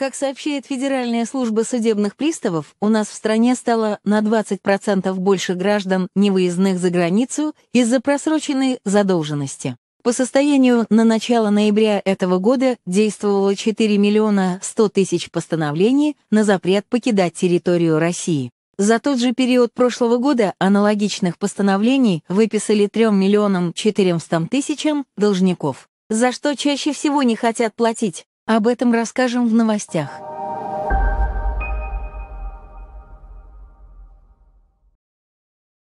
Как сообщает Федеральная служба судебных приставов, у нас в стране стало на 20% больше граждан, невыездных за границу, из-за просроченной задолженности. По состоянию на начало ноября этого года действовало 4 миллиона 100 тысяч постановлений на запрет покидать территорию России. За тот же период прошлого года аналогичных постановлений выписали 3 миллионам 400 тысячам должников. За что чаще всего не хотят платить? Об этом расскажем в новостях.